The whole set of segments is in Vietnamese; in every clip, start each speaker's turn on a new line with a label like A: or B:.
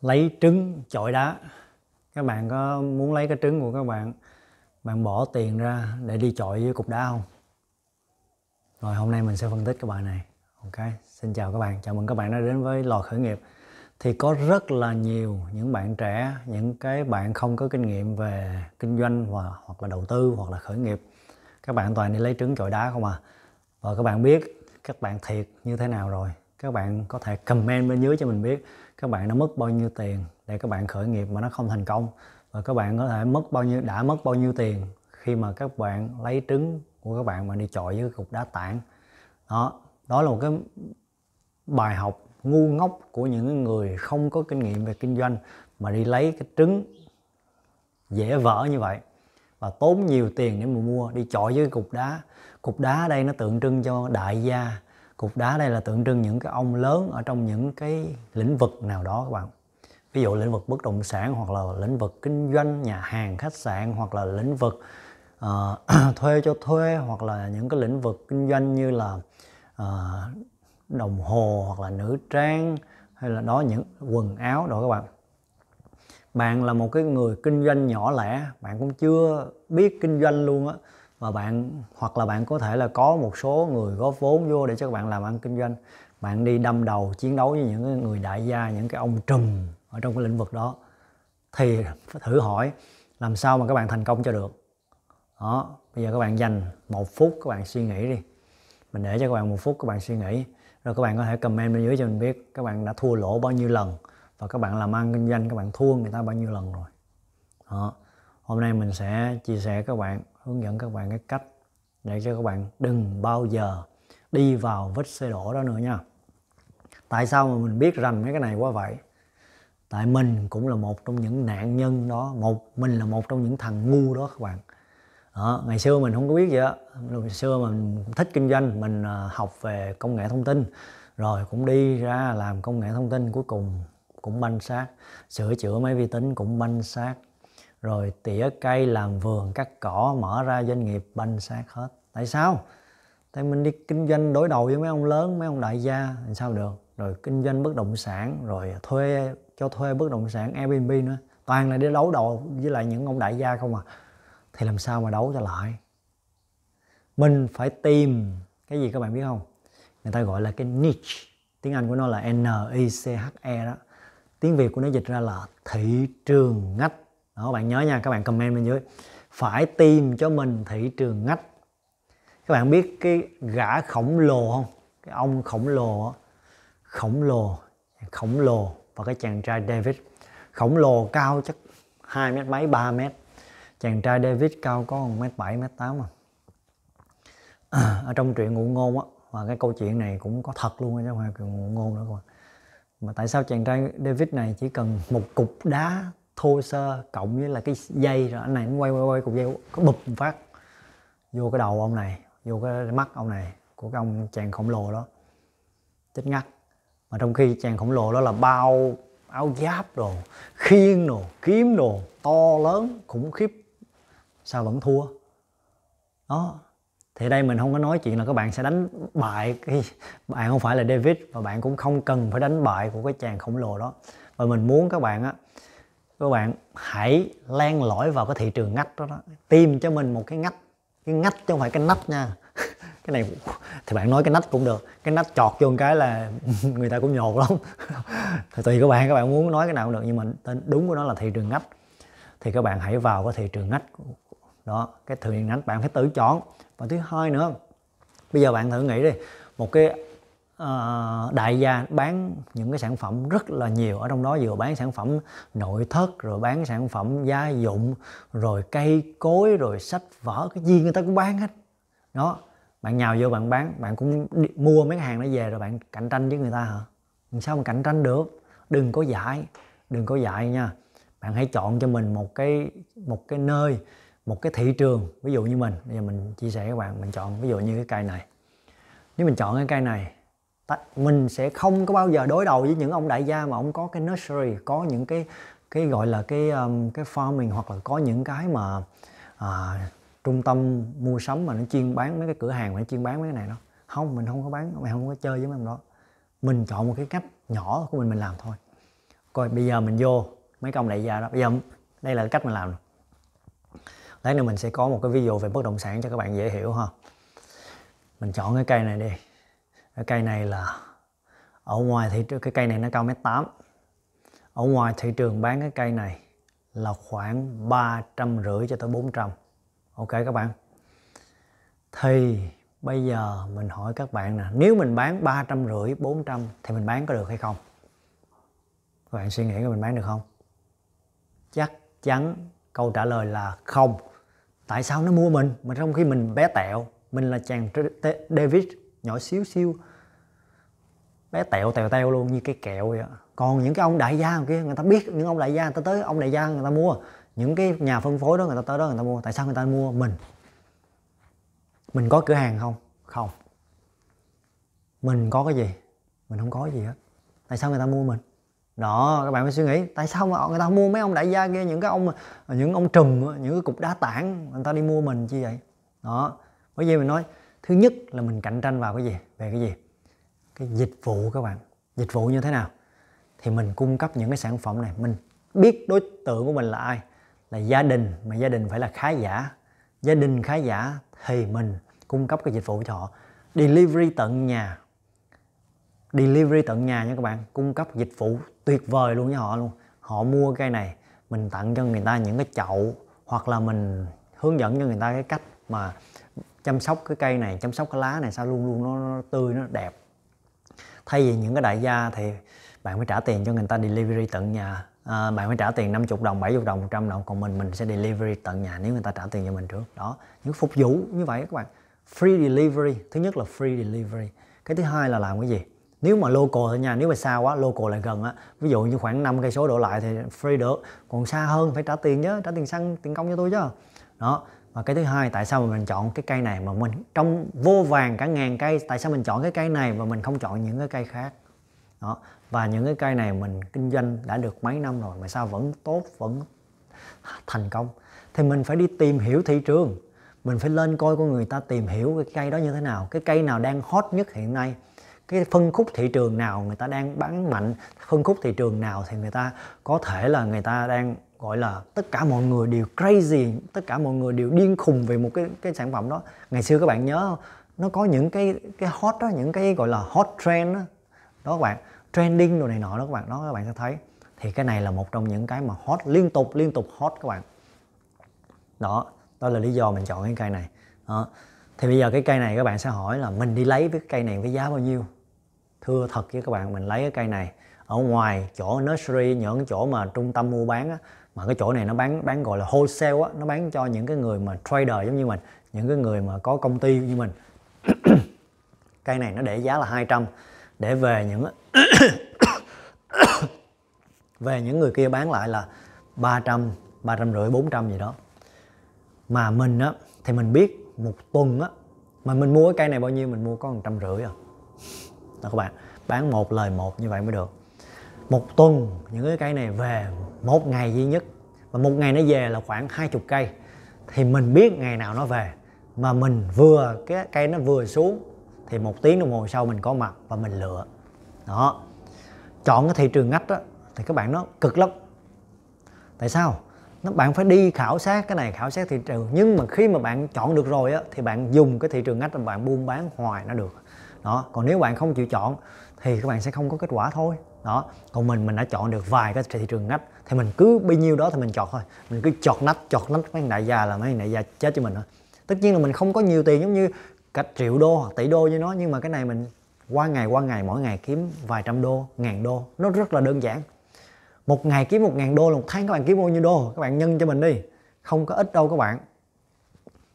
A: lấy trứng chọi đá các bạn có muốn lấy cái trứng của các bạn bạn bỏ tiền ra để đi chọi với cục đá không rồi hôm nay mình sẽ phân tích cái bài này ok xin chào các bạn chào mừng các bạn đã đến với lò khởi nghiệp thì có rất là nhiều những bạn trẻ những cái bạn không có kinh nghiệm về kinh doanh hoặc hoặc là đầu tư hoặc là khởi nghiệp các bạn toàn đi lấy trứng chọi đá không à và các bạn biết các bạn thiệt như thế nào rồi các bạn có thể comment bên dưới cho mình biết các bạn đã mất bao nhiêu tiền để các bạn khởi nghiệp mà nó không thành công và các bạn có thể mất bao nhiêu đã mất bao nhiêu tiền khi mà các bạn lấy trứng của các bạn mà đi chọi với cục đá tảng đó đó là một cái bài học ngu ngốc của những người không có kinh nghiệm về kinh doanh mà đi lấy cái trứng dễ vỡ như vậy và tốn nhiều tiền để mà mua đi chọi với cục đá cục đá ở đây nó tượng trưng cho đại gia cục đá đây là tượng trưng những cái ông lớn ở trong những cái lĩnh vực nào đó các bạn ví dụ lĩnh vực bất động sản hoặc là lĩnh vực kinh doanh nhà hàng khách sạn hoặc là lĩnh vực uh, thuê cho thuê hoặc là những cái lĩnh vực kinh doanh như là uh, đồng hồ hoặc là nữ trang hay là đó những quần áo đó các bạn bạn là một cái người kinh doanh nhỏ lẻ bạn cũng chưa biết kinh doanh luôn á và bạn hoặc là bạn có thể là có một số người góp vốn vô để cho các bạn làm ăn kinh doanh bạn đi đâm đầu chiến đấu với những người đại gia những cái ông trùm ở trong cái lĩnh vực đó thì thử hỏi làm sao mà các bạn thành công cho được đó bây giờ các bạn dành một phút các bạn suy nghĩ đi mình để cho các bạn một phút các bạn suy nghĩ rồi các bạn có thể comment bên dưới cho mình biết các bạn đã thua lỗ bao nhiêu lần và các bạn làm ăn kinh doanh các bạn thua người ta bao nhiêu lần rồi đó. hôm nay mình sẽ chia sẻ các bạn hướng dẫn các bạn cái cách để cho các bạn đừng bao giờ đi vào vết xe đổ đó nữa nha tại sao mà mình biết rành mấy cái này quá vậy tại mình cũng là một trong những nạn nhân đó một mình là một trong những thằng ngu đó các bạn đó, ngày xưa mình không có biết gì đó ngày xưa mình thích kinh doanh mình à, học về công nghệ thông tin rồi cũng đi ra làm công nghệ thông tin cuối cùng cũng banh sát sửa chữa máy vi tính cũng banh sát rồi tỉa cây làm vườn cắt cỏ mở ra doanh nghiệp banh xác hết tại sao tại mình đi kinh doanh đối đầu với mấy ông lớn mấy ông đại gia làm sao được rồi kinh doanh bất động sản rồi thuê cho thuê bất động sản Airbnb nữa toàn là đi đấu đầu với lại những ông đại gia không à thì làm sao mà đấu cho lại mình phải tìm cái gì các bạn biết không người ta gọi là cái niche tiếng Anh của nó là N I C H E đó tiếng Việt của nó dịch ra là thị trường ngách đó, bạn nhớ nha các bạn comment bên dưới phải tìm cho mình thị trường ngách các bạn biết cái gã khổng lồ không cái ông khổng lồ đó. khổng lồ khổng lồ và cái chàng trai David khổng lồ cao chắc hai mét mấy 3 mét chàng trai David cao có 1 mét 7 mét 8 mà ở trong truyện ngụ ngôn á và cái câu chuyện này cũng có thật luôn chứ không phải ngụ ngôn nữa rồi mà tại sao chàng trai David này chỉ cần một cục đá thô sơ cộng với là cái dây rồi anh này nó quay quay quay cục dây có bụp một phát vô cái đầu ông này vô cái mắt ông này của cái ông chàng khổng lồ đó chết ngắt mà trong khi chàng khổng lồ đó là bao áo giáp đồ khiên đồ kiếm đồ to lớn khủng khiếp sao vẫn thua đó thì đây mình không có nói chuyện là các bạn sẽ đánh bại cái bạn không phải là David và bạn cũng không cần phải đánh bại của cái chàng khổng lồ đó và mình muốn các bạn á các bạn hãy len lỏi vào cái thị trường ngách đó, đó tìm cho mình một cái ngách cái ngách chứ không phải cái nách nha cái này thì bạn nói cái nách cũng được cái nách chọt vô một cái là người ta cũng nhột lắm thì tùy các bạn các bạn muốn nói cái nào cũng được nhưng mà tên đúng của nó là thị trường ngách thì các bạn hãy vào cái thị trường ngách đó cái thị trường ngách bạn phải tự chọn và thứ hai nữa bây giờ bạn thử nghĩ đi một cái Ờ, đại gia bán những cái sản phẩm rất là nhiều ở trong đó vừa bán sản phẩm nội thất rồi bán sản phẩm gia dụng rồi cây cối rồi sách vở cái gì người ta cũng bán hết đó bạn nhào vô bạn bán bạn cũng đi, mua mấy cái hàng nó về rồi bạn cạnh tranh với người ta hả sao mà cạnh tranh được đừng có dại đừng có dại nha bạn hãy chọn cho mình một cái một cái nơi một cái thị trường ví dụ như mình bây giờ mình chia sẻ các bạn mình chọn ví dụ như cái cây này nếu mình chọn cái cây này mình sẽ không có bao giờ đối đầu với những ông đại gia mà ông có cái nursery có những cái cái gọi là cái um, cái farming hoặc là có những cái mà à, trung tâm mua sắm mà nó chuyên bán mấy cái cửa hàng mà nó chuyên bán mấy cái này đó không mình không có bán mày không có chơi với mấy ông đó mình chọn một cái cách nhỏ của mình mình làm thôi coi bây giờ mình vô mấy công đại gia đó bây giờ đây là cách mình làm lát nữa mình sẽ có một cái video về bất động sản cho các bạn dễ hiểu ha mình chọn cái cây này đi cái cây này là ở ngoài thị trường cái cây này nó cao mét tám ở ngoài thị trường bán cái cây này là khoảng ba trăm rưỡi cho tới 400 ok các bạn thì bây giờ mình hỏi các bạn nè nếu mình bán ba trăm rưỡi 400 thì mình bán có được hay không các bạn suy nghĩ coi mình bán được không chắc chắn câu trả lời là không tại sao nó mua mình mà trong khi mình bé tẹo mình là chàng David nhỏ xíu xíu bé tẹo tẹo teo luôn như cái kẹo vậy còn những cái ông đại gia kia người ta biết những ông đại gia người ta tới ông đại gia người ta mua những cái nhà phân phối đó người ta tới đó người ta mua tại sao người ta mua mình mình có cửa hàng không không mình có cái gì mình không có gì hết tại sao người ta mua mình đó các bạn phải suy nghĩ tại sao mà người ta mua mấy ông đại gia kia những cái ông những ông trùm những cái cục đá tảng người ta đi mua mình chi vậy đó bởi vì mình nói thứ nhất là mình cạnh tranh vào cái gì về cái gì cái dịch vụ các bạn dịch vụ như thế nào thì mình cung cấp những cái sản phẩm này mình biết đối tượng của mình là ai là gia đình mà gia đình phải là khá giả gia đình khá giả thì mình cung cấp cái dịch vụ cho họ delivery tận nhà delivery tận nhà nha các bạn cung cấp dịch vụ tuyệt vời luôn cho họ luôn họ mua cái này mình tặng cho người ta những cái chậu hoặc là mình hướng dẫn cho người ta cái cách mà chăm sóc cái cây này chăm sóc cái lá này sao luôn luôn nó, nó tươi nó đẹp thay vì những cái đại gia thì bạn phải trả tiền cho người ta delivery tận nhà à, bạn phải trả tiền 50 đồng 70 đồng 100 đồng còn mình mình sẽ delivery tận nhà nếu người ta trả tiền cho mình trước đó những phục vụ như vậy các bạn free delivery thứ nhất là free delivery cái thứ hai là làm cái gì nếu mà local ở nhà nếu mà xa quá local lại gần á ví dụ như khoảng 5 cây số đổ lại thì free được còn xa hơn phải trả tiền chứ trả tiền xăng tiền công cho tôi chứ đó và cái thứ hai tại sao mà mình chọn cái cây này mà mình trong vô vàng cả ngàn cây tại sao mình chọn cái cây này mà mình không chọn những cái cây khác đó và những cái cây này mình kinh doanh đã được mấy năm rồi mà sao vẫn tốt vẫn thành công thì mình phải đi tìm hiểu thị trường mình phải lên coi của người ta tìm hiểu cái cây đó như thế nào cái cây nào đang hot nhất hiện nay cái phân khúc thị trường nào người ta đang bán mạnh phân khúc thị trường nào thì người ta có thể là người ta đang gọi là tất cả mọi người đều crazy tất cả mọi người đều điên khùng về một cái cái sản phẩm đó ngày xưa các bạn nhớ nó có những cái cái hot đó những cái gọi là hot trend đó, đó các bạn trending đồ này nọ đó các bạn đó các bạn sẽ thấy thì cái này là một trong những cái mà hot liên tục liên tục hot các bạn đó đó là lý do mình chọn cái cây này đó. thì bây giờ cái cây này các bạn sẽ hỏi là mình đi lấy cái cây này với giá bao nhiêu thưa thật với các bạn mình lấy cái cây này ở ngoài chỗ nursery những chỗ mà trung tâm mua bán á, mà cái chỗ này nó bán bán gọi là wholesale á nó bán cho những cái người mà trader giống như mình những cái người mà có công ty như mình cây này nó để giá là 200 để về những về những người kia bán lại là 300 300 rưỡi 400 gì đó mà mình á thì mình biết một tuần á mà mình mua cái cây này bao nhiêu mình mua có một trăm rưỡi à đó các bạn bán một lời một như vậy mới được một tuần những cái cây này về một ngày duy nhất và một ngày nó về là khoảng 20 cây thì mình biết ngày nào nó về mà mình vừa cái cây nó vừa xuống thì một tiếng đồng hồ sau mình có mặt và mình lựa đó chọn cái thị trường ngách đó, thì các bạn nó cực lắm tại sao nó bạn phải đi khảo sát cái này khảo sát thị trường nhưng mà khi mà bạn chọn được rồi á, thì bạn dùng cái thị trường ngách mà bạn buôn bán hoài nó được đó còn nếu bạn không chịu chọn thì các bạn sẽ không có kết quả thôi đó còn mình mình đã chọn được vài cái thị trường nách thì mình cứ bấy nhiêu đó thì mình chọn thôi mình cứ chọt nách chọt nách mấy đại gia là mấy đại gia chết cho mình thôi tất nhiên là mình không có nhiều tiền giống như cả triệu đô hoặc tỷ đô như nó nhưng mà cái này mình qua ngày qua ngày mỗi ngày kiếm vài trăm đô ngàn đô nó rất là đơn giản một ngày kiếm một ngàn đô là một tháng các bạn kiếm bao nhiêu đô các bạn nhân cho mình đi không có ít đâu các bạn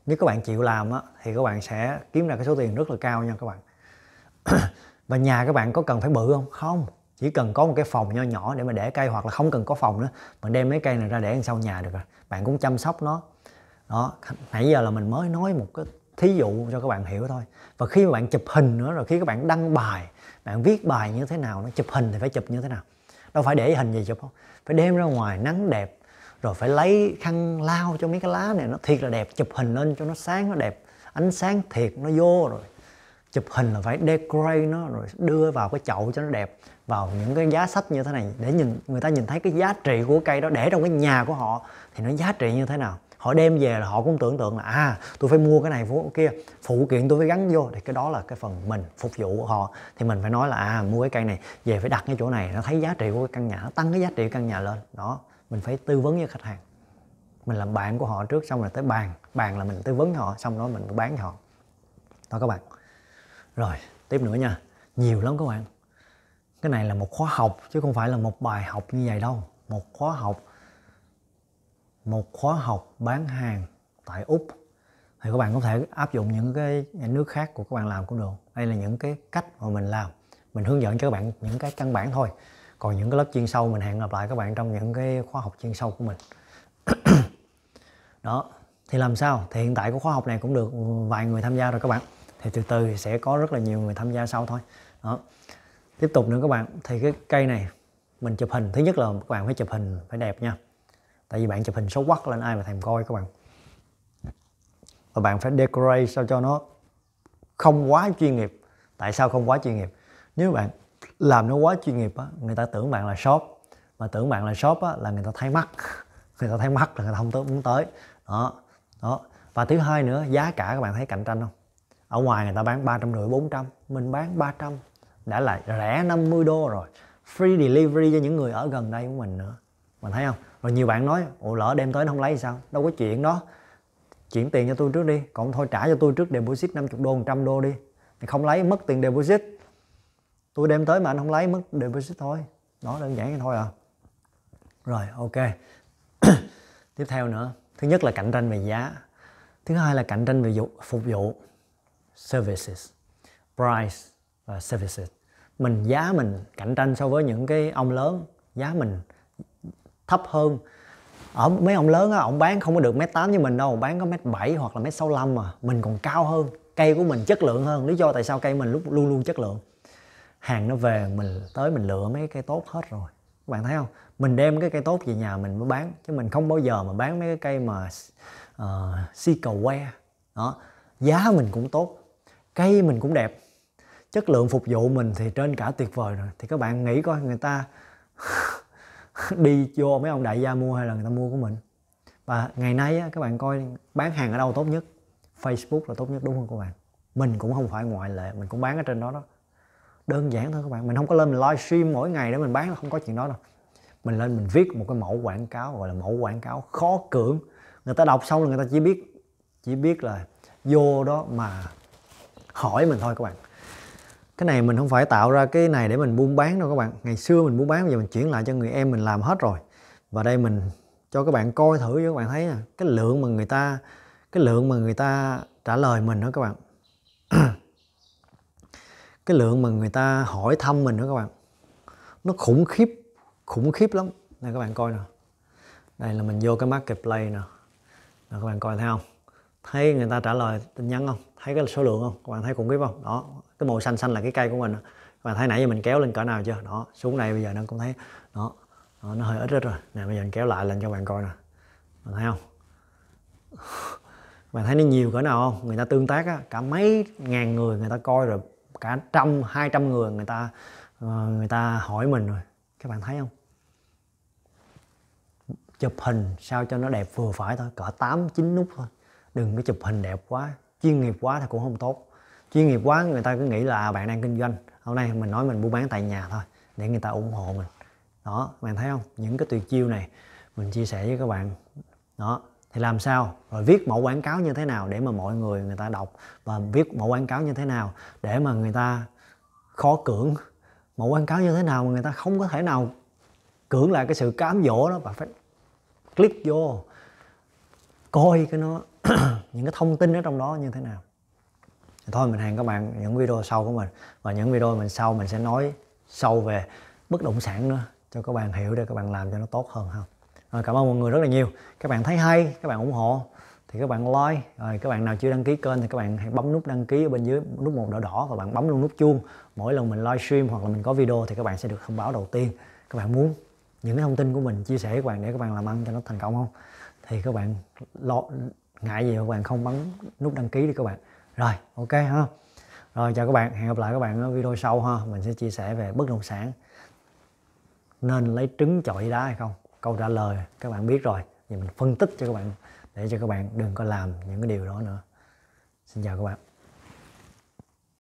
A: nếu các bạn chịu làm á, thì các bạn sẽ kiếm ra cái số tiền rất là cao nha các bạn và nhà các bạn có cần phải bự không không chỉ cần có một cái phòng nho nhỏ để mà để cây hoặc là không cần có phòng nữa mà đem mấy cây này ra để đằng sau nhà được rồi bạn cũng chăm sóc nó đó nãy giờ là mình mới nói một cái thí dụ cho các bạn hiểu thôi và khi mà bạn chụp hình nữa rồi khi các bạn đăng bài bạn viết bài như thế nào nó chụp hình thì phải chụp như thế nào đâu phải để hình gì chụp không phải đem ra ngoài nắng đẹp rồi phải lấy khăn lao cho mấy cái lá này nó thiệt là đẹp chụp hình lên cho nó sáng nó đẹp ánh sáng thiệt nó vô rồi chụp hình là phải decorate nó rồi đưa vào cái chậu cho nó đẹp vào những cái giá sách như thế này để nhìn người ta nhìn thấy cái giá trị của cây đó để trong cái nhà của họ thì nó giá trị như thế nào họ đem về là họ cũng tưởng tượng là à tôi phải mua cái này mua kia phụ kiện tôi phải gắn vô thì cái đó là cái phần mình phục vụ của họ thì mình phải nói là à mua cái cây này về phải đặt cái chỗ này nó thấy giá trị của cái căn nhà nó tăng cái giá trị của căn nhà lên đó mình phải tư vấn với khách hàng mình làm bạn của họ trước xong rồi tới bàn bàn là mình tư vấn họ xong đó mình bán cho họ đó các bạn rồi, tiếp nữa nha. Nhiều lắm các bạn. Cái này là một khóa học chứ không phải là một bài học như vậy đâu. Một khóa học một khóa học bán hàng tại Úc thì các bạn có thể áp dụng những cái nước khác của các bạn làm cũng được. Đây là những cái cách mà mình làm. Mình hướng dẫn cho các bạn những cái căn bản thôi. Còn những cái lớp chuyên sâu mình hẹn gặp lại các bạn trong những cái khóa học chuyên sâu của mình. Đó, thì làm sao? Thì hiện tại của khóa học này cũng được vài người tham gia rồi các bạn thì từ từ sẽ có rất là nhiều người tham gia sau thôi đó tiếp tục nữa các bạn thì cái cây này mình chụp hình thứ nhất là các bạn phải chụp hình phải đẹp nha tại vì bạn chụp hình xấu quắc lên ai mà thèm coi các bạn và bạn phải decorate sao cho nó không quá chuyên nghiệp tại sao không quá chuyên nghiệp nếu bạn làm nó quá chuyên nghiệp á người ta tưởng bạn là shop mà tưởng bạn là shop á là người ta thấy mắt người ta thấy mắt là người ta không tới muốn tới đó đó và thứ hai nữa giá cả các bạn thấy cạnh tranh không ở ngoài người ta bán ba trăm rưỡi bốn trăm mình bán 300 đã là rẻ 50 đô rồi free delivery cho những người ở gần đây của mình nữa mình thấy không rồi nhiều bạn nói ồ lỡ đem tới nó không lấy thì sao đâu có chuyện đó chuyển tiền cho tôi trước đi còn thôi trả cho tôi trước deposit 50 đô 100 đô đi thì không lấy mất tiền deposit tôi đem tới mà anh không lấy mất deposit thôi đó đơn giản vậy thôi à rồi ok tiếp theo nữa thứ nhất là cạnh tranh về giá thứ hai là cạnh tranh về phục vụ services price và services mình giá mình cạnh tranh so với những cái ông lớn giá mình thấp hơn ở mấy ông lớn á ông bán không có được mét tám như mình đâu ông bán có mét bảy hoặc là mét sáu mà mình còn cao hơn cây của mình chất lượng hơn lý do tại sao cây mình lúc luôn luôn chất lượng hàng nó về mình tới mình lựa mấy cây tốt hết rồi các bạn thấy không mình đem cái cây tốt về nhà mình mới bán chứ mình không bao giờ mà bán mấy cái cây mà uh, Seeker Ware đó giá mình cũng tốt cây mình cũng đẹp chất lượng phục vụ mình thì trên cả tuyệt vời rồi thì các bạn nghĩ coi người ta đi vô mấy ông đại gia mua hay là người ta mua của mình và ngày nay các bạn coi bán hàng ở đâu tốt nhất facebook là tốt nhất đúng không các bạn mình cũng không phải ngoại lệ mình cũng bán ở trên đó đó đơn giản thôi các bạn mình không có lên mình livestream mỗi ngày để mình bán là không có chuyện đó đâu mình lên mình viết một cái mẫu quảng cáo gọi là mẫu quảng cáo khó cưỡng người ta đọc xong là người ta chỉ biết chỉ biết là vô đó mà hỏi mình thôi các bạn cái này mình không phải tạo ra cái này để mình buôn bán đâu các bạn ngày xưa mình buôn bán bây giờ mình chuyển lại cho người em mình làm hết rồi và đây mình cho các bạn coi thử cho các bạn thấy nè cái lượng mà người ta cái lượng mà người ta trả lời mình đó các bạn cái lượng mà người ta hỏi thăm mình đó các bạn nó khủng khiếp khủng khiếp lắm này các bạn coi nè đây là mình vô cái marketplace nè nè các bạn coi thấy không thấy người ta trả lời tin nhắn không thấy cái số lượng không các bạn thấy khủng khiếp không đó cái màu xanh xanh là cái cây của mình các bạn thấy nãy giờ mình kéo lên cỡ nào chưa đó xuống đây bây giờ nó cũng thấy đó, đó nó hơi ít ít rồi nè bây giờ mình kéo lại lên cho bạn coi nè bạn thấy không bạn thấy nó nhiều cỡ nào không người ta tương tác á, cả mấy ngàn người người ta coi rồi cả trăm hai trăm người người ta ờ, người ta hỏi mình rồi các bạn thấy không chụp hình sao cho nó đẹp vừa phải thôi cỡ tám chín nút thôi đừng có chụp hình đẹp quá chuyên nghiệp quá thì cũng không tốt chuyên nghiệp quá người ta cứ nghĩ là bạn đang kinh doanh hôm nay mình nói mình buôn bán tại nhà thôi để người ta ủng hộ mình đó bạn thấy không những cái tuyệt chiêu này mình chia sẻ với các bạn đó thì làm sao rồi viết mẫu quảng cáo như thế nào để mà mọi người người ta đọc và viết mẫu quảng cáo như thế nào để mà người ta khó cưỡng mẫu quảng cáo như thế nào mà người ta không có thể nào cưỡng lại cái sự cám dỗ đó bạn phải click vô coi cái nó những cái thông tin ở trong đó như thế nào thôi mình hẹn các bạn những video sau của mình và những video mình sau mình sẽ nói sâu về bất động sản nữa cho các bạn hiểu để các bạn làm cho nó tốt hơn không. rồi cảm ơn mọi người rất là nhiều các bạn thấy hay các bạn ủng hộ thì các bạn like rồi các bạn nào chưa đăng ký kênh thì các bạn hãy bấm nút đăng ký ở bên dưới nút màu đỏ đỏ và bạn bấm luôn nút chuông mỗi lần mình livestream hoặc là mình có video thì các bạn sẽ được thông báo đầu tiên các bạn muốn những cái thông tin của mình chia sẻ với các bạn để các bạn làm ăn cho nó thành công không thì các bạn lo ngại gì các bạn không bấm nút đăng ký đi các bạn rồi ok ha rồi chào các bạn hẹn gặp lại các bạn ở video sau ha mình sẽ chia sẻ về bất động sản nên lấy trứng chọi đá hay không câu trả lời các bạn biết rồi thì mình phân tích cho các bạn để cho các bạn đừng có làm những cái điều đó nữa xin chào các bạn